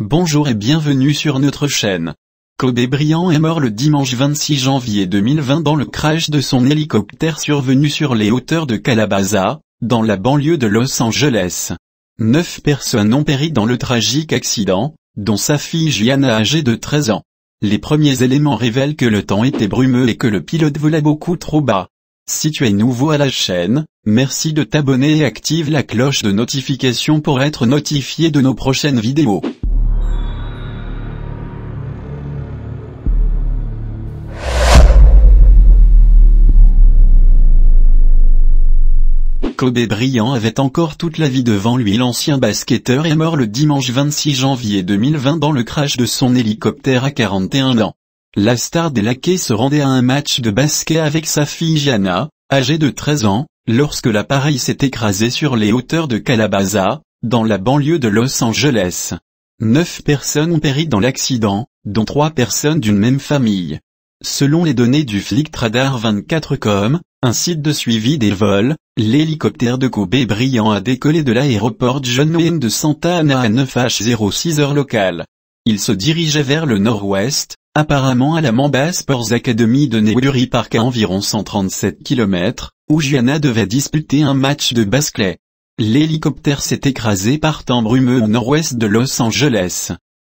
Bonjour et bienvenue sur notre chaîne. Kobe Bryant est mort le dimanche 26 janvier 2020 dans le crash de son hélicoptère survenu sur les hauteurs de Calabaza, dans la banlieue de Los Angeles. Neuf personnes ont péri dans le tragique accident, dont sa fille Gianna âgée de 13 ans. Les premiers éléments révèlent que le temps était brumeux et que le pilote volait beaucoup trop bas. Si tu es nouveau à la chaîne, merci de t'abonner et active la cloche de notification pour être notifié de nos prochaines vidéos. Kobe Bryant avait encore toute la vie devant lui. L'ancien basketteur est mort le dimanche 26 janvier 2020 dans le crash de son hélicoptère à 41 ans. La star des laquais se rendait à un match de basket avec sa fille Jana, âgée de 13 ans, lorsque l'appareil s'est écrasé sur les hauteurs de Calabaza, dans la banlieue de Los Angeles. Neuf personnes ont péri dans l'accident, dont trois personnes d'une même famille. Selon les données du flic Tradar 24com, un site de suivi des vols, l'hélicoptère de Kobe brillant a décollé de l'aéroport John Wayne de Santa Ana à 9h06 heure locale. Il se dirigeait vers le nord-ouest, apparemment à la Mamba Sports Academy de Newbury Park à environ 137 km, où Gianna devait disputer un match de basket. L'hélicoptère s'est écrasé par temps brumeux au nord-ouest de Los Angeles.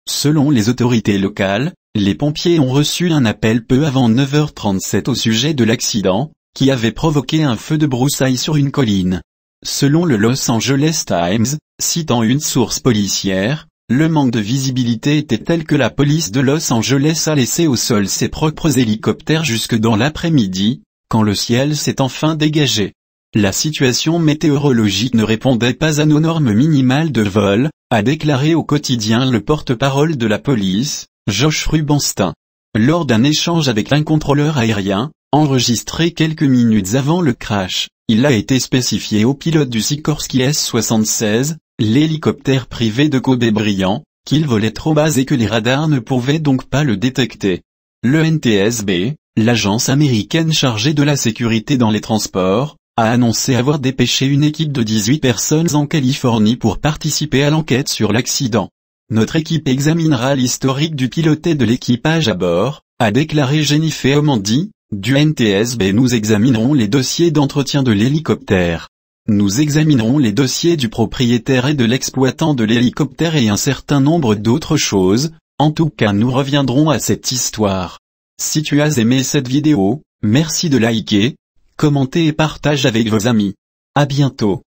Selon les autorités locales, les pompiers ont reçu un appel peu avant 9h37 au sujet de l'accident, qui avait provoqué un feu de broussailles sur une colline. Selon le Los Angeles Times, citant une source policière, le manque de visibilité était tel que la police de Los Angeles a laissé au sol ses propres hélicoptères jusque dans l'après-midi, quand le ciel s'est enfin dégagé. La situation météorologique ne répondait pas à nos normes minimales de vol, a déclaré au quotidien le porte-parole de la police, Josh Rubenstein. Lors d'un échange avec un contrôleur aérien, Enregistré quelques minutes avant le crash, il a été spécifié au pilote du Sikorsky S-76, l'hélicoptère privé de Kobe-Bryant, qu'il volait trop bas et que les radars ne pouvaient donc pas le détecter. Le NTSB, l'agence américaine chargée de la sécurité dans les transports, a annoncé avoir dépêché une équipe de 18 personnes en Californie pour participer à l'enquête sur l'accident. Notre équipe examinera l'historique du pilote et de l'équipage à bord, a déclaré Jennifer Omandi, du NTSB nous examinerons les dossiers d'entretien de l'hélicoptère. Nous examinerons les dossiers du propriétaire et de l'exploitant de l'hélicoptère et un certain nombre d'autres choses, en tout cas nous reviendrons à cette histoire. Si tu as aimé cette vidéo, merci de liker, commenter et partager avec vos amis. À bientôt.